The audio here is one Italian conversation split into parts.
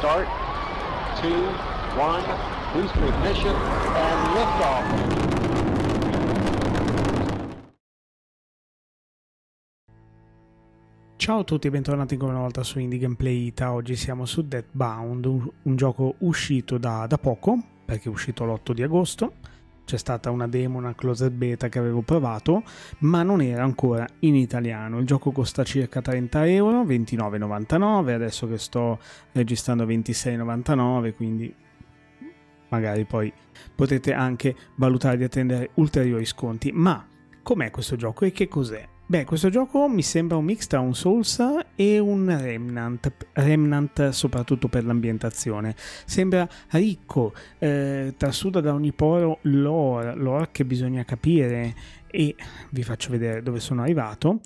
start, two, one, boost ignition, and liftoff. Ciao a tutti e bentornati ancora una volta su Indie Gameplay Ita, oggi siamo su Deathbound, un, un gioco uscito da, da poco, perché è uscito l'8 di agosto, c'è stata una demo, una closed beta che avevo provato, ma non era ancora in italiano. Il gioco costa circa 30 euro, 29,99, adesso che sto registrando 26,99, quindi magari poi potete anche valutare di attendere ulteriori sconti. Ma com'è questo gioco e che cos'è? Beh, questo gioco mi sembra un mix tra un Souls e un Remnant, Remnant soprattutto per l'ambientazione. Sembra ricco, eh, trasuda da ogni poro lore, lore che bisogna capire e vi faccio vedere dove sono arrivato.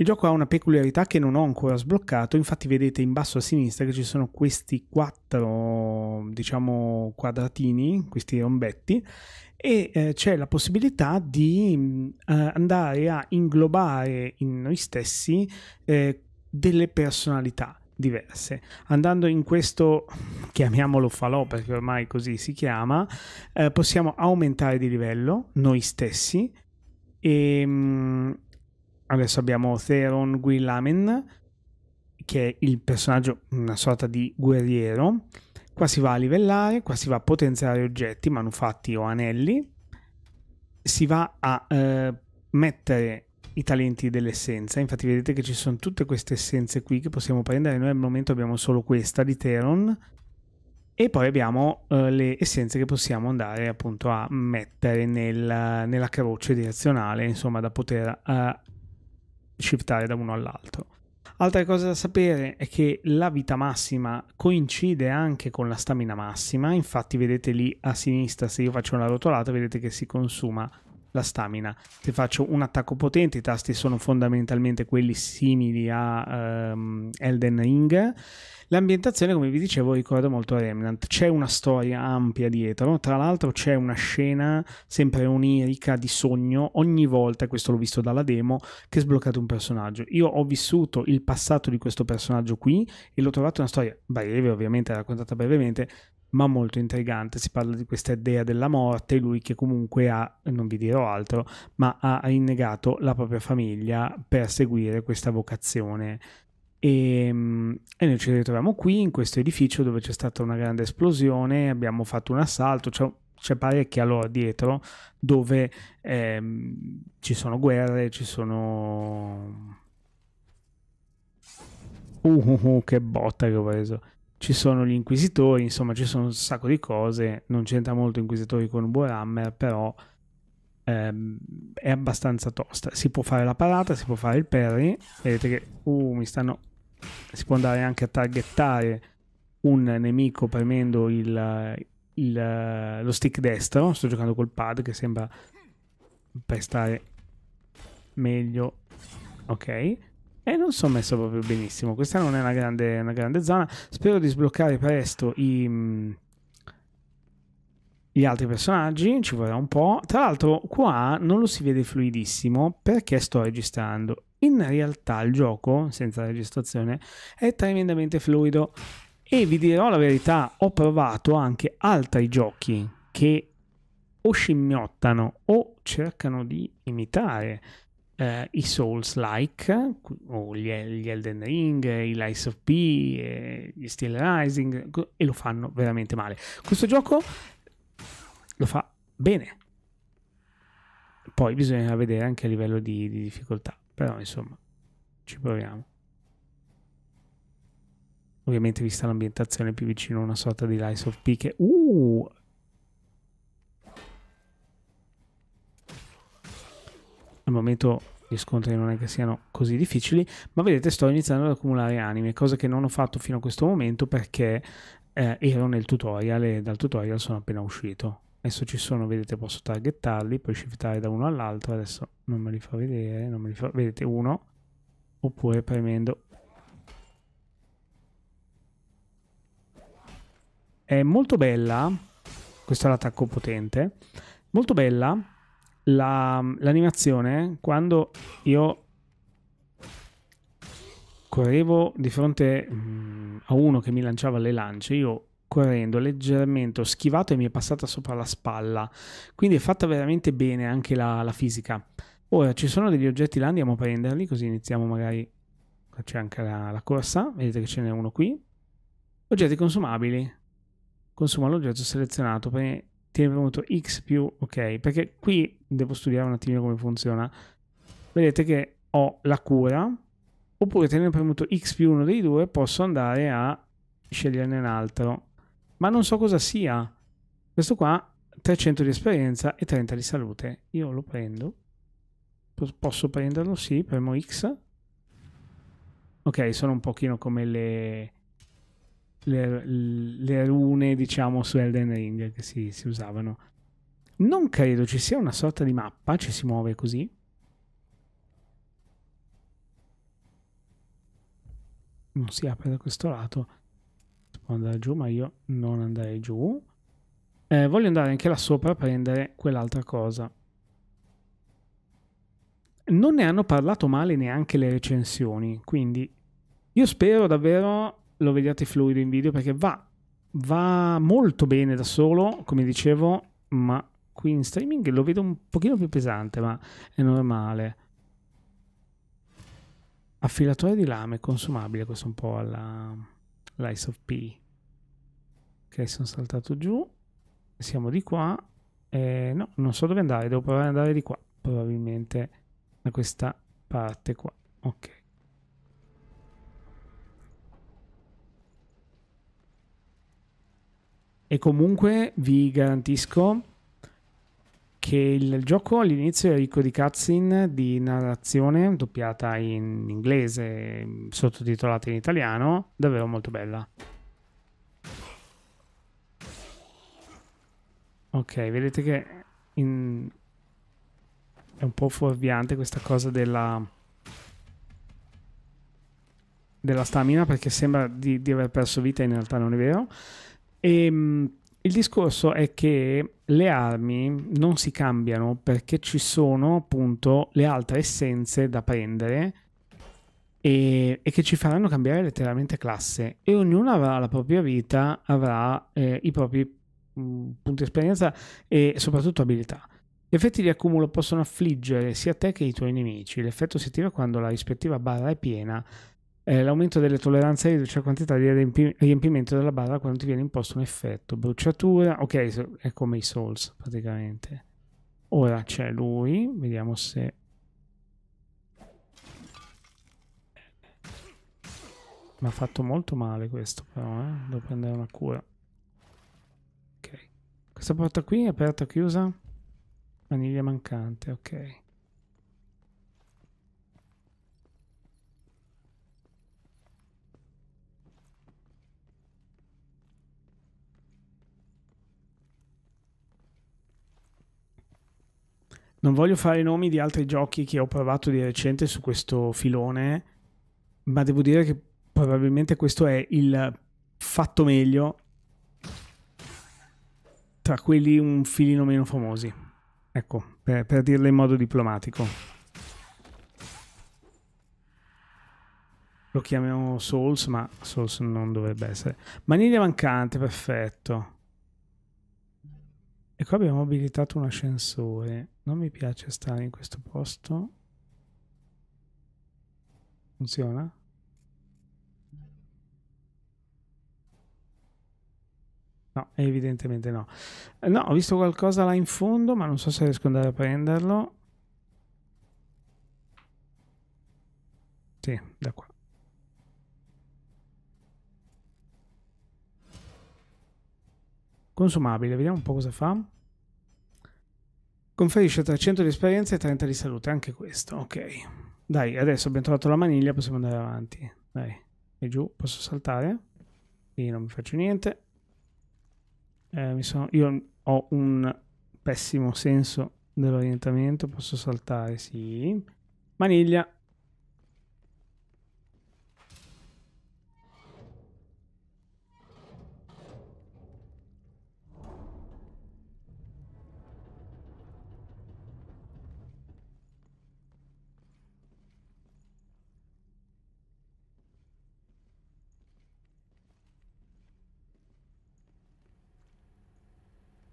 Il gioco ha una peculiarità che non ho ancora sbloccato, infatti vedete in basso a sinistra che ci sono questi quattro, diciamo, quadratini, questi rombetti, e eh, c'è la possibilità di mm, eh, andare a inglobare in noi stessi eh, delle personalità diverse. Andando in questo, chiamiamolo falò perché ormai così si chiama, eh, possiamo aumentare di livello noi stessi e... Mh, mm, Adesso abbiamo Theron Guillamen, che è il personaggio, una sorta di guerriero. Qua si va a livellare, qua si va a potenziare oggetti, manufatti o anelli. Si va a eh, mettere i talenti dell'essenza. Infatti vedete che ci sono tutte queste essenze qui che possiamo prendere. Noi al momento abbiamo solo questa di Theron. E poi abbiamo eh, le essenze che possiamo andare appunto a mettere nel, nella croce direzionale, insomma, da poter eh, shiftare da uno all'altro. Altra cosa da sapere è che la vita massima coincide anche con la stamina massima, infatti vedete lì a sinistra se io faccio una rotolata vedete che si consuma la stamina. Se faccio un attacco potente i tasti sono fondamentalmente quelli simili a um, Elden Ring L'ambientazione, come vi dicevo, ricorda molto Remnant. C'è una storia ampia dietro, tra l'altro c'è una scena sempre onirica di sogno ogni volta, questo l'ho visto dalla demo, che sbloccate un personaggio. Io ho vissuto il passato di questo personaggio qui e l'ho trovato una storia breve, ovviamente raccontata brevemente, ma molto intrigante. Si parla di questa dea della morte, lui che comunque ha, non vi dirò altro, ma ha rinnegato la propria famiglia per seguire questa vocazione e, ehm, e, noi ci ritroviamo qui in questo edificio dove c'è stata una grande esplosione, abbiamo fatto un assalto, c'è, c'è parecchia lore dietro dove ehm, ci sono guerre, ci sono... Uh, uh, uh, che botta che ho preso. Ci sono gli inquisitori, insomma ci sono un sacco di cose, non c'entra molto inquisitori con Warhammer, però ehm, è abbastanza tosta. Si può fare la parata, si può fare il parry. Vedete che uh, mi stanno si può andare anche a targettare un nemico premendo il, il, lo stick destro. Sto giocando col pad che sembra per stare meglio. Ok. E non sono messo proprio benissimo. Questa non è una grande, una grande zona. Spero di sbloccare presto i gli altri personaggi, ci vorrà un po'. Tra l'altro qua non lo si vede fluidissimo perché sto registrando. In realtà il gioco, senza registrazione, è tremendamente fluido e vi dirò la verità, ho provato anche altri giochi che o scimmiottano o cercano di imitare eh, i Souls-like, o gli, gli, Elden Ring, i Lies of P, eh, gli Steel Rising, e lo fanno veramente male. Questo gioco lo fa bene. Poi bisogna vedere anche a livello di, di difficoltà, però insomma ci proviamo. Ovviamente vista l'ambientazione più vicino a una sorta di Lice of Peak. che... Uh! Al momento gli scontri non è che siano così difficili, ma vedete sto iniziando ad accumulare anime, cosa che non ho fatto fino a questo momento perché eh, ero nel tutorial e dal tutorial sono appena uscito adesso ci sono vedete posso targettarli poi shiftare da uno all'altro adesso non me li fa vedere non me li fa vedete uno oppure premendo è molto bella questo è l'attacco potente molto bella l'animazione la, quando io correvo di fronte mh, mm, a uno che mi lanciava le lance io correndo leggermente, ho schivato e mi è passata sopra la spalla. Quindi è fatta veramente bene anche la, la fisica. Ora ci sono degli oggetti là, andiamo a prenderli così iniziamo magari. C'è anche la, la corsa, vedete che ce n'è uno qui. Oggetti consumabili. Consuma l'oggetto selezionato. Tieni premuto X più ok. Perché qui devo studiare un attimino come funziona. Vedete che ho la cura. Oppure tenendo premuto X più uno dei due posso andare a sceglierne un altro ma non so cosa sia. Questo qua, 300 di esperienza e 30 di salute. Io lo prendo. Posso prenderlo? Sì, premo X. Ok, sono un pochino come le, le, le rune, diciamo, su Elden Ring che si, si usavano. Non credo ci sia una sorta di mappa, ci si muove così. Non si apre da questo lato andare giù, ma io non andrei giù. Eh, voglio andare anche là sopra a prendere quell'altra cosa. Non ne hanno parlato male neanche le recensioni, quindi io spero davvero lo vediate fluido in video perché va, va molto bene da solo, come dicevo, ma qui in streaming lo vedo un pochino più pesante, ma è normale. Affilatore di lame consumabile, questo un po' alla... Lice of P. Ok, sono saltato giù. Siamo di qua. Eh, no, non so dove andare, devo provare ad andare di qua, probabilmente da questa parte qua. Ok. E comunque vi garantisco che il gioco all'inizio è ricco di cutscene, di narrazione doppiata in inglese, sottotitolata in italiano, davvero molto bella. Ok, vedete che in... è un po' fuorviante questa cosa della della stamina perché sembra di, di aver perso vita in realtà non è vero e ehm, il discorso è che le armi non si cambiano perché ci sono appunto le altre essenze da prendere e, e che ci faranno cambiare letteralmente classe e ognuno avrà la propria vita, avrà eh, i propri mm, punti di esperienza e soprattutto abilità. Gli effetti di accumulo possono affliggere sia te che i tuoi nemici. L'effetto si attiva quando la rispettiva barra è piena eh, l'aumento delle tolleranze riduce la quantità di riempi- riempimento della barra quando ti viene imposto un effetto, bruciatura, ok, so, è come i Souls praticamente. Ora c'è lui, vediamo se... Mi ha fatto molto male questo però, eh? devo prendere una cura. Ok, questa porta qui è aperta o chiusa? Maniglia mancante, ok. Non voglio fare i nomi di altri giochi che ho provato di recente su questo filone, ma devo dire che probabilmente questo è il fatto meglio tra quelli un filino meno famosi. Ecco, per, per dirla in modo diplomatico. Lo chiamiamo Souls, ma Souls non dovrebbe essere. Maniglia mancante, perfetto. E qua abbiamo abilitato un ascensore. Non mi piace stare in questo posto. Funziona? No, evidentemente no. No, ho visto qualcosa là in fondo, ma non so se riesco ad andare a prenderlo. Sì, da qua. Consumabile, vediamo un po' cosa fa. Conferisce 300 di esperienza e 30 di salute, anche questo, ok. Dai, adesso abbiamo trovato la maniglia, possiamo andare avanti. Dai, e giù, posso saltare? Sì, non mi faccio niente. Eh, sono... io ho un pessimo senso dell'orientamento, posso saltare, sì. Maniglia,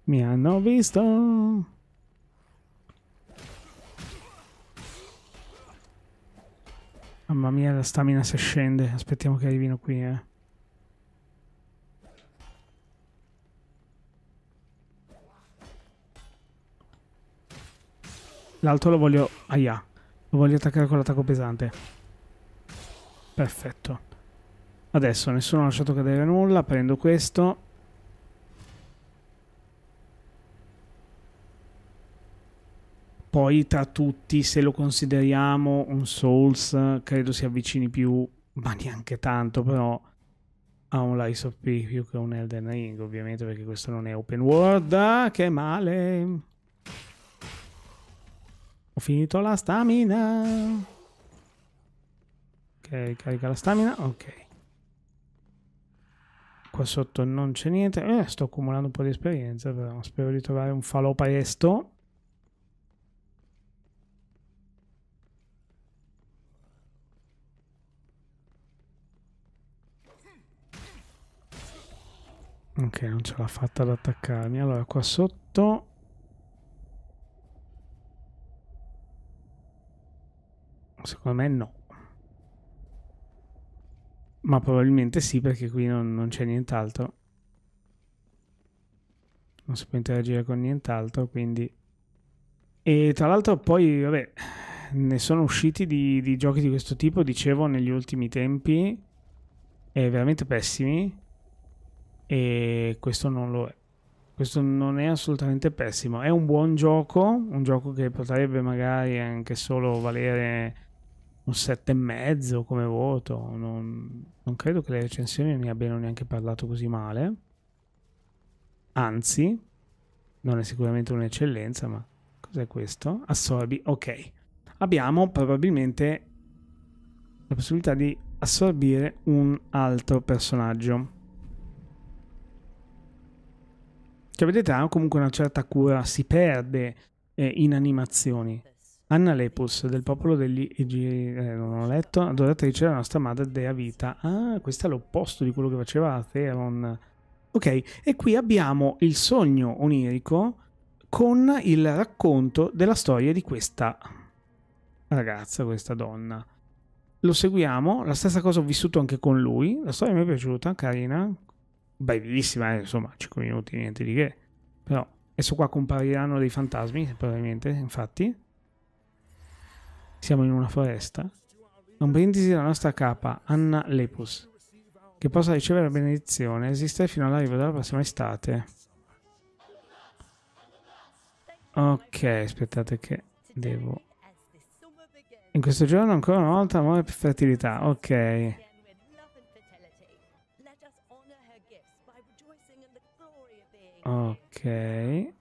Mi hanno visto. Mamma mia, la stamina si scende. Aspettiamo che arrivino qui, eh. L'altro lo voglio... Aia. Lo voglio attaccare con l'attacco pesante. Perfetto. Adesso nessuno ha lasciato cadere nulla. Prendo questo. poi tra tutti, se lo consideriamo un Souls, credo si avvicini più, ma neanche tanto, però a un Lies of P più che un Elden Ring, ovviamente, perché questo non è open world. Ah, che male! Ho finito la stamina. Ok, carica la stamina. Ok. Qua sotto non c'è niente. Eh, sto accumulando un po' di esperienza, però spero di trovare un falò presto. Ok, non ce l'ha fatta ad attaccarmi. Allora, qua sotto... Secondo me no. Ma probabilmente sì, perché qui non, non c'è nient'altro. Non si può interagire con nient'altro, quindi... E tra l'altro poi, vabbè, ne sono usciti di, di giochi di questo tipo, dicevo, negli ultimi tempi. e veramente pessimi e questo non lo è. Questo non è assolutamente pessimo. È un buon gioco, un gioco che potrebbe magari anche solo valere un 7,5 come voto. Non, non credo che le recensioni ne abbiano neanche parlato così male. Anzi, non è sicuramente un'eccellenza, ma cos'è questo? Assorbi, ok. Abbiamo probabilmente la possibilità di assorbire un altro personaggio. Cioè, vedete, ha comunque una certa cura, si perde eh, in animazioni. Anna Lepus, del popolo degli Egiri, Eh, non ho letto, adoratrice della nostra madre Dea Vita. Ah, questo è l'opposto di quello che faceva Theron. Ok, e qui abbiamo il sogno onirico con il racconto della storia di questa ragazza, questa donna. Lo seguiamo, la stessa cosa ho vissuto anche con lui, la storia mi è piaciuta, carina, brevissima, eh, insomma, 5 minuti, niente di che. Però adesso qua compariranno dei fantasmi, probabilmente, infatti. Siamo in una foresta. Non brindisi la nostra capa, Anna Lepus, che possa ricevere la benedizione, esiste fino all'arrivo della prossima estate. Ok, aspettate che devo... In questo giorno ancora una volta amore per fertilità, ok. Ok.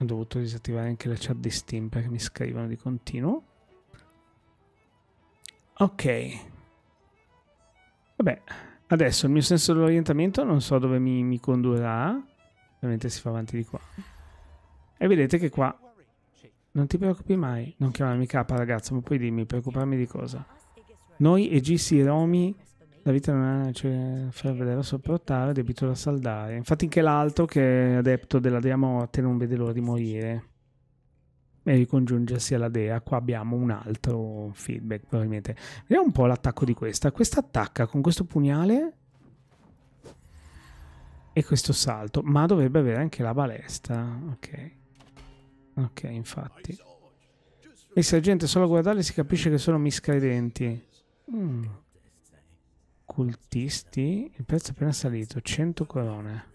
Ho dovuto disattivare anche la chat di Steam perché mi scrivono di continuo. Ok. Vabbè, adesso il mio senso dell'orientamento non so dove mi, mi condurrà. Ovviamente si fa avanti di qua. E vedete che qua... Non ti preoccupi mai, non chiamarmi capa ragazzo, ma puoi dimmi, preoccuparmi di cosa. Noi e GC Romi la vita non è cioè, vedere sopportare, debito da saldare. Infatti anche l'altro che è adepto della dea morte non vede l'ora di morire e ricongiungersi alla dea. Qua abbiamo un altro feedback probabilmente. Vediamo un po' l'attacco di questa. Questa attacca con questo pugnale e questo salto, ma dovrebbe avere anche la balestra. Ok. Ok, infatti. Il sergente solo a guardarli si capisce che sono miscredenti. Mm. Cultisti. Il prezzo è appena salito. 100 corone.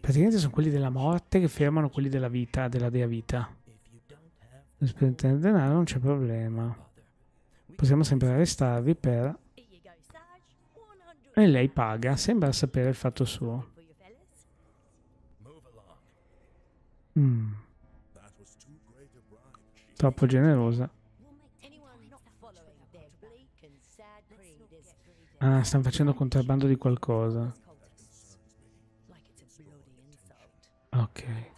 Praticamente sono quelli della morte che fermano quelli della vita, della dea vita. Non spendete denaro, non c'è problema. Possiamo sempre arrestarvi per... E lei paga, sembra sapere il fatto suo. mmm Troppo generosa. Ah, stanno facendo contrabbando di qualcosa. Ok.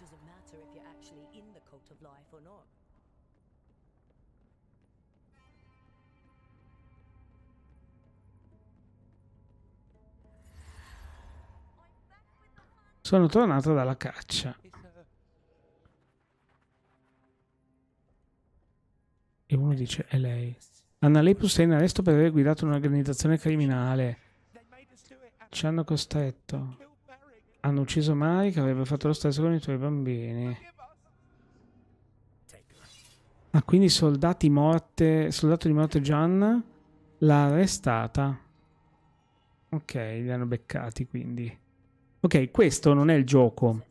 Sono tornato dalla caccia. mi dice è lei. Anna Lepus è in arresto per aver guidato un'organizzazione criminale. Ci hanno costretto. Hanno ucciso Mari che avrebbe fatto lo stesso con i tuoi bambini. Ah, quindi soldati morte, soldato di morte Gian l'ha arrestata. Ok, li hanno beccati quindi. Ok, questo non è il gioco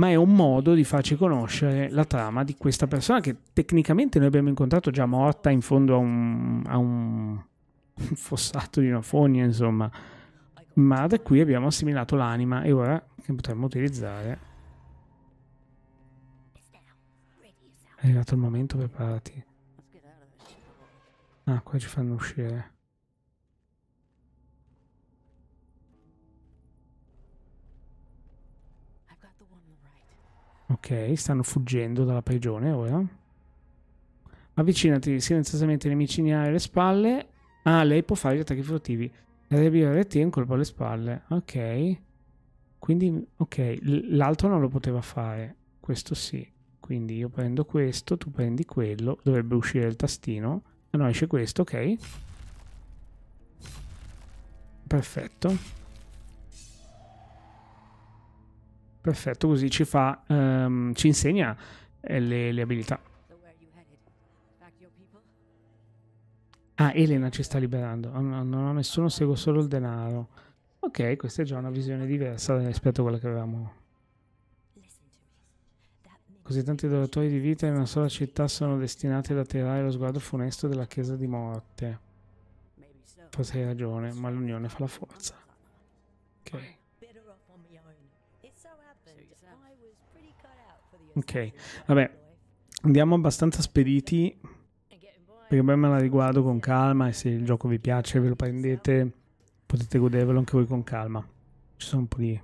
ma è un modo di farci conoscere la trama di questa persona che tecnicamente noi abbiamo incontrato già morta in fondo a un, a un fossato di una fogna, insomma. Ma da qui abbiamo assimilato l'anima e ora che potremmo utilizzare. È arrivato il momento, preparati. Ah, qua ci fanno uscire. Ok, stanno fuggendo dalla prigione ora. Avvicinati silenziosamente ai nemici in alle spalle. Ah, lei può fare gli attacchi furtivi. Rebirare T un colpo alle spalle. Ok. Quindi, ok, l'altro non lo poteva fare. Questo sì. Quindi io prendo questo, tu prendi quello. Dovrebbe uscire il tastino. Ah no, esce questo, ok. Perfetto. Perfetto, così ci fa, um, ci insegna eh, le, le abilità. Ah, Elena ci sta liberando. Ah, non ho nessuno, seguo solo il denaro. Ok, questa è già una visione diversa rispetto a quella che avevamo. Così tanti donatori di vita in una sola città sono destinati ad attirare lo sguardo funesto della chiesa di morte. Forse hai ragione, ma l'unione fa la forza. Ok. Ok, vabbè, andiamo abbastanza spediti perché poi me la riguardo con calma e se il gioco vi piace ve lo prendete potete godervelo anche voi con calma. Ci sono un po' di...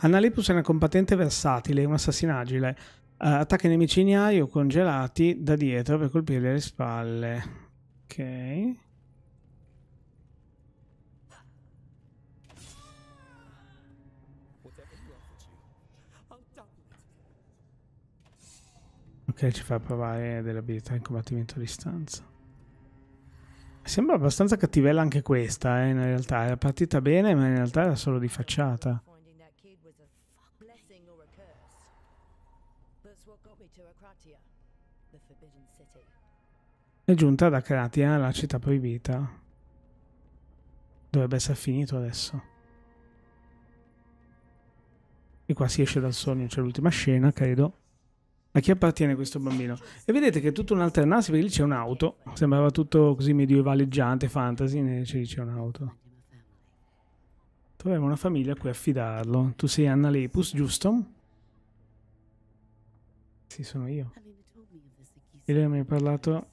Analipus è una combattente versatile, un assassino agile. Uh, attacca i nemici in aria o congelati da dietro per colpire le spalle. Ok. Ok, ci fa provare delle abilità in combattimento a distanza. Sembra abbastanza cattivella anche questa, eh, in realtà. Era partita bene, ma in realtà era solo di facciata. È giunta da Kratia, la città proibita. Dovrebbe essere finito adesso e qua si esce dal sogno, c'è l'ultima scena, credo. A chi appartiene questo bambino? E vedete che è tutto un alternarsi, perché lì c'è un'auto, sembrava tutto così medioevaleggiante, fantasy, invece lì c'è un'auto. Troviamo una famiglia a cui affidarlo. Tu sei Anna Lepus, giusto? Sì, sono io. E lei mi ha parlato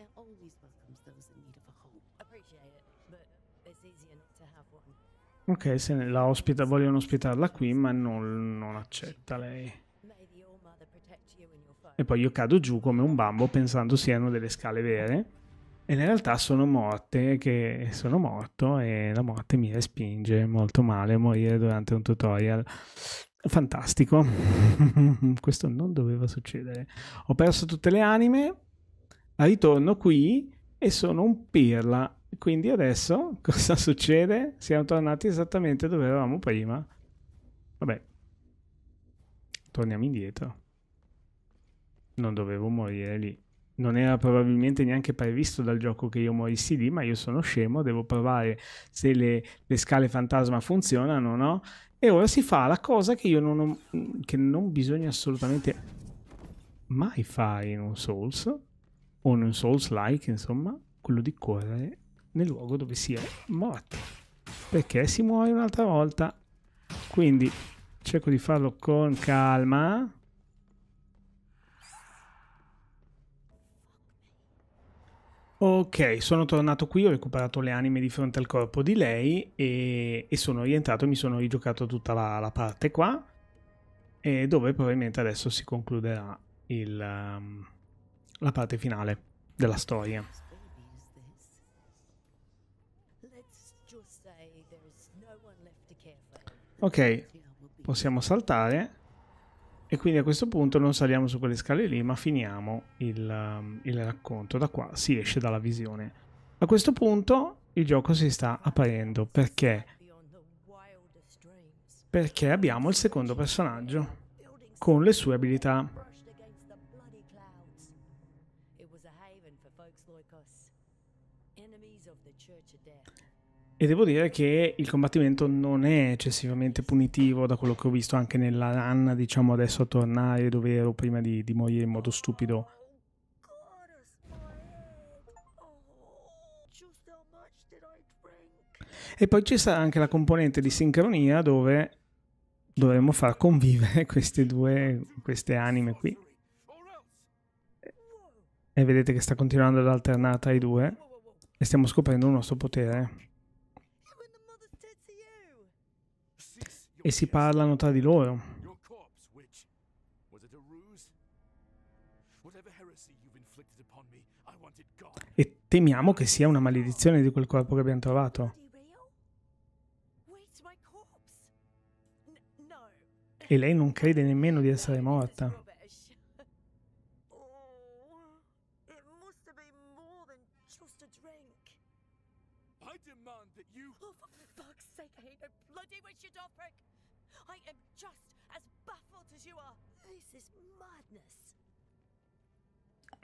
Australia always welcomes those in need of a home. Appreciate it, but it's easier not to have one. Ok, se la ospita, vogliono ospitarla qui, ma non, non accetta lei. E poi io cado giù come un bambo pensando siano delle scale vere. E in realtà sono morte, che sono morto e la morte mi respinge molto male morire durante un tutorial. Fantastico. Questo non doveva succedere. Ho perso tutte le anime, ritorno qui e sono un pirla. Quindi adesso cosa succede? Siamo tornati esattamente dove eravamo prima. Vabbè, torniamo indietro. Non dovevo morire lì. Non era probabilmente neanche previsto dal gioco che io morissi lì, ma io sono scemo, devo provare se le, le scale fantasma funzionano no. E ora si fa la cosa che io non ho, che non bisogna assolutamente mai fare in un Souls, un Souls-like, insomma, quello di correre nel luogo dove si è morti. Perché si muore un'altra volta. Quindi cerco di farlo con calma. Ok, sono tornato qui, ho recuperato le anime di fronte al corpo di lei e, e sono rientrato mi sono rigiocato tutta la, la parte qua eh, dove probabilmente adesso si concluderà il... Um, la parte finale della storia. Ok, possiamo saltare e quindi a questo punto non saliamo su quelle scale lì ma finiamo il, um, il racconto. Da qua si esce dalla visione. A questo punto il gioco si sta aprendo perché? Perché abbiamo il secondo personaggio con le sue abilità. E devo dire che il combattimento non è eccessivamente punitivo da quello che ho visto anche nella run, diciamo adesso a tornare dove ero prima di, di morire in modo stupido. E poi ci sarà anche la componente di sincronia dove dovremmo far convivere queste due, queste anime qui. E vedete che sta continuando ad alternare tra i due e stiamo scoprendo il nostro potere. e si parlano tra di loro. E temiamo che sia una maledizione di quel corpo che abbiamo trovato. E lei non crede nemmeno di essere morta.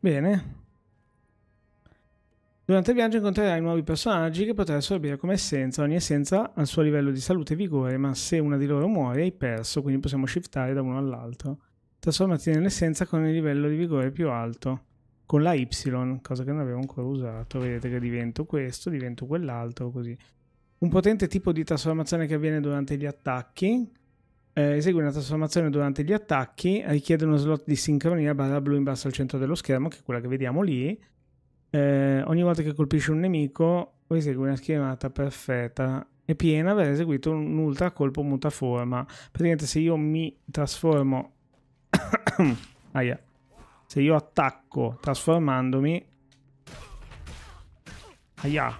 Bene. Durante il viaggio incontrerai nuovi personaggi che potrai assorbire come essenza. Ogni essenza ha il suo livello di salute e vigore, ma se una di loro muore hai perso, quindi possiamo shiftare da uno all'altro. Trasformati nell'essenza con il livello di vigore più alto, con la Y, cosa che non avevo ancora usato. Vedete che divento questo, divento quell'altro, così. Un potente tipo di trasformazione che avviene durante gli attacchi, eh, esegue una trasformazione durante gli attacchi, richiede uno slot di sincronia barra blu in basso al centro dello schermo, che è quella che vediamo lì. Eh, ogni volta che colpisce un nemico, esegue una schermata perfetta e piena aver eseguito un ultra colpo mutaforma. Praticamente se io mi trasformo... Aia. Se io attacco trasformandomi... Aia.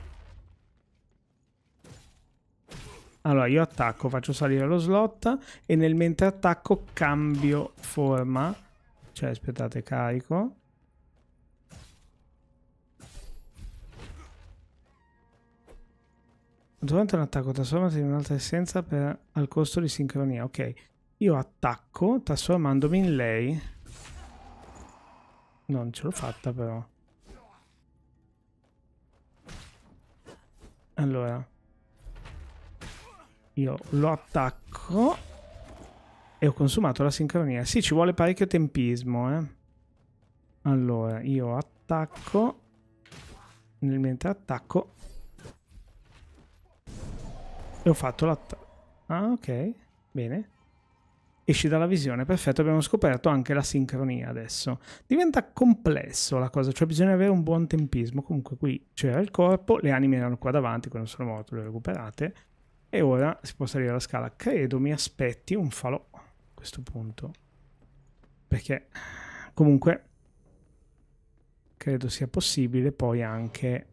Allora io attacco, faccio salire lo slot e nel mentre attacco cambio forma. Cioè aspettate, carico. Durante un attacco trasformati in un'altra essenza per, al costo di sincronia. Ok, io attacco trasformandomi in lei. Non ce l'ho fatta però. Allora. Io lo attacco. E ho consumato la sincronia. Sì, ci vuole parecchio tempismo, eh. Allora, io attacco. Nel mentre attacco. E ho fatto l'attacco. Ah, ok. Bene. Esci dalla visione, perfetto, abbiamo scoperto anche la sincronia adesso. Diventa complesso la cosa, cioè bisogna avere un buon tempismo. Comunque qui c'era il corpo, le anime erano qua davanti, quando sono morto le recuperate. E ora si può salire la scala. Credo mi aspetti un falò a questo punto. Perché comunque credo sia possibile poi anche...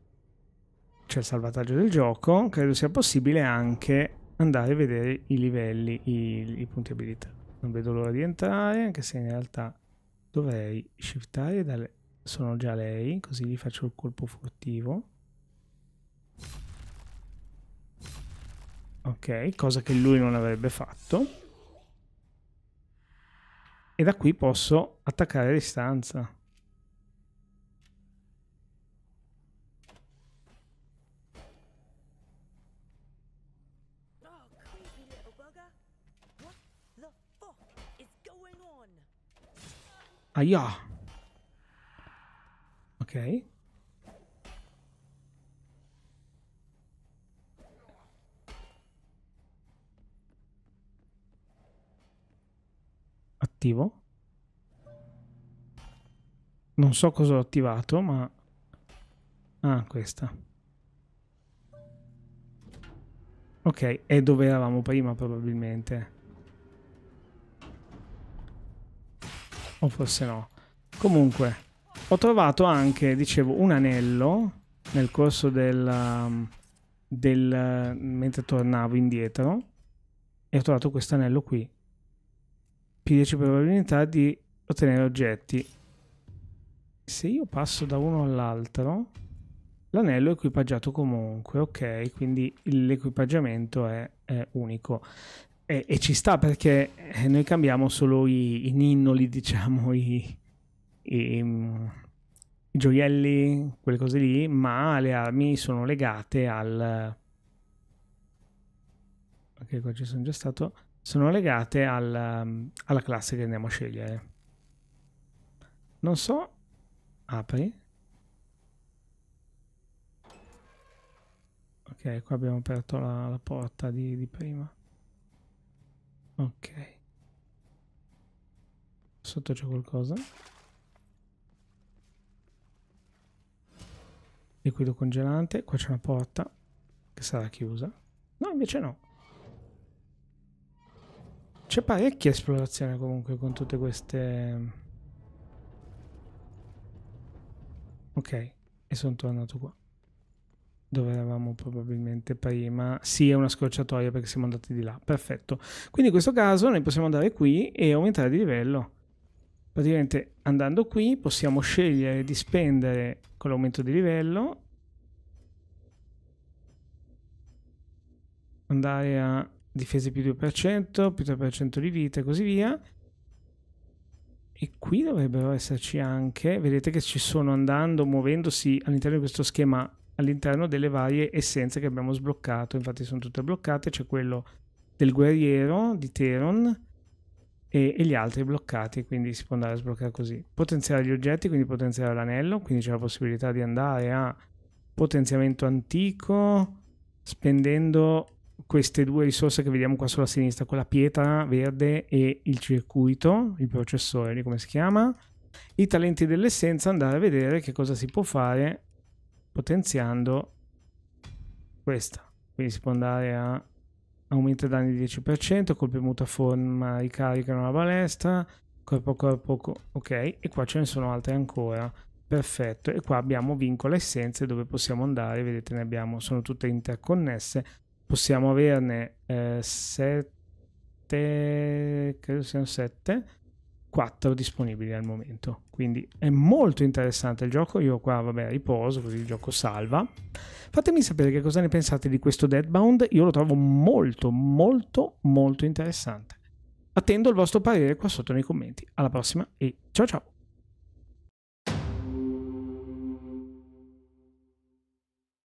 C'è il salvataggio del gioco. Credo sia possibile anche andare a vedere i livelli, i, i punti abilità. Non vedo l'ora di entrare, anche se in realtà dovrei shiftare dalle... Sono già lei, così gli faccio il colpo furtivo ok, cosa che lui non avrebbe fatto. E da qui posso attaccare a distanza. Aia! Ok. attivo. Non so cosa ho attivato, ma... Ah, questa. Ok, è dove eravamo prima probabilmente. O forse no. Comunque, ho trovato anche, dicevo, un anello nel corso del... Um, del mentre tornavo indietro. E ho trovato questo anello qui più 10 probabilità di ottenere oggetti. Se io passo da uno all'altro, l'anello è equipaggiato comunque, ok? Quindi l'equipaggiamento è, è unico. E, e, ci sta perché eh, noi cambiamo solo i, i ninnoli, diciamo, i, i, mm, i, gioielli, quelle cose lì, ma le armi sono legate al... Ok, qua ci sono già stato sono legate al, ehm, alla classe che andiamo a scegliere. Non so, apri. Ok, qua abbiamo aperto la, la porta di, di prima. Ok. Sotto c'è qualcosa. Liquido congelante. Qua c'è una porta che sarà chiusa. No, invece no. C'è parecchia esplorazione comunque con tutte queste... Ok, e sono tornato qua. Dove eravamo probabilmente prima. Sì, è una scorciatoia perché siamo andati di là. Perfetto. Quindi in questo caso noi possiamo andare qui e aumentare di livello. Praticamente andando qui possiamo scegliere di spendere con l'aumento di livello. Andare a difese più 2%, più 3% di vita e così via. E qui dovrebbero esserci anche, vedete che ci sono andando, muovendosi all'interno di questo schema, all'interno delle varie essenze che abbiamo sbloccato, infatti sono tutte bloccate, c'è quello del guerriero di Teron e, e, gli altri bloccati, quindi si può andare a sbloccare così. Potenziare gli oggetti, quindi potenziare l'anello, quindi c'è la possibilità di andare a potenziamento antico spendendo queste due risorse che vediamo qua sulla sinistra, quella pietra verde e il circuito, il processore, come si chiama, i talenti dell'essenza, andare a vedere che cosa si può fare potenziando questa. Quindi si può andare a aumentare i danni del 10%, colpi premuto a forma ricaricano la balestra, corpo a corpo, ok, e qua ce ne sono altre ancora. Perfetto, e qua abbiamo vincolo essenze dove possiamo andare, vedete ne abbiamo, sono tutte interconnesse, possiamo averne 7 eh, credo siano 7 4 disponibili al momento quindi è molto interessante il gioco io qua vabbè riposo così il gioco salva fatemi sapere che cosa ne pensate di questo Deadbound io lo trovo molto molto molto interessante attendo il vostro parere qua sotto nei commenti alla prossima e ciao ciao